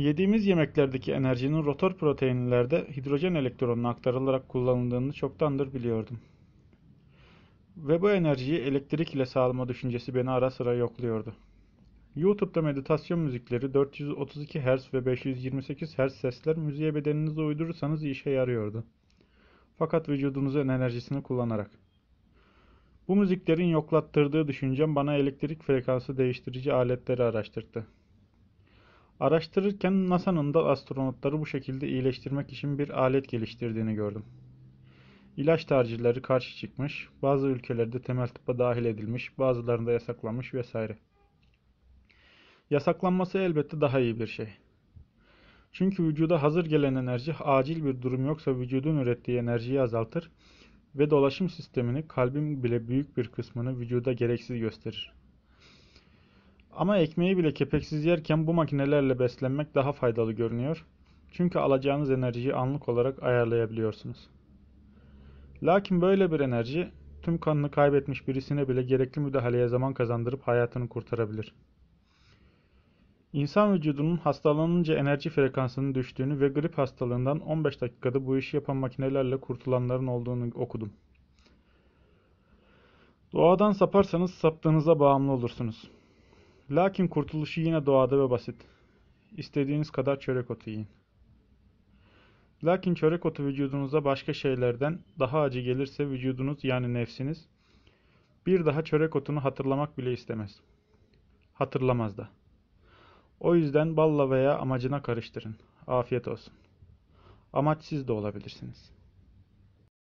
Yediğimiz yemeklerdeki enerjinin rotor proteinlerde hidrojen elektronuna aktarılarak kullanıldığını çoktandır biliyordum. Ve bu enerjiyi elektrik ile sağlama düşüncesi beni ara sıra yokluyordu. YouTube'da meditasyon müzikleri 432 Hz ve 528 Hz sesler müziğe bedeninizi uydurursanız işe yarıyordu. Fakat vücudunuzun enerjisini kullanarak. Bu müziklerin yoklattırdığı düşüncem bana elektrik frekansı değiştirici aletleri araştırdı. Araştırırken NASA'nın da astronotları bu şekilde iyileştirmek için bir alet geliştirdiğini gördüm. İlaç tarcilleri karşı çıkmış, bazı ülkelerde temel tıbba dahil edilmiş, bazılarında yasaklanmış vesaire. Yasaklanması elbette daha iyi bir şey. Çünkü vücuda hazır gelen enerji acil bir durum yoksa vücudun ürettiği enerjiyi azaltır ve dolaşım sistemini kalbin bile büyük bir kısmını vücuda gereksiz gösterir. Ama ekmeği bile kepeksiz yerken bu makinelerle beslenmek daha faydalı görünüyor. Çünkü alacağınız enerjiyi anlık olarak ayarlayabiliyorsunuz. Lakin böyle bir enerji tüm kanını kaybetmiş birisine bile gerekli müdahaleye zaman kazandırıp hayatını kurtarabilir. İnsan vücudunun hastalanınca enerji frekansının düştüğünü ve grip hastalığından 15 dakikada bu işi yapan makinelerle kurtulanların olduğunu okudum. Doğadan saparsanız saptığınıza bağımlı olursunuz. Lakin kurtuluşu yine doğada ve basit. İstediğiniz kadar çörek otu yiyin. Lakin çörek otu vücudunuza başka şeylerden daha acı gelirse vücudunuz yani nefsiniz bir daha çörek otunu hatırlamak bile istemez. Hatırlamaz da. O yüzden balla veya amacına karıştırın. Afiyet olsun. Amaçsız da olabilirsiniz.''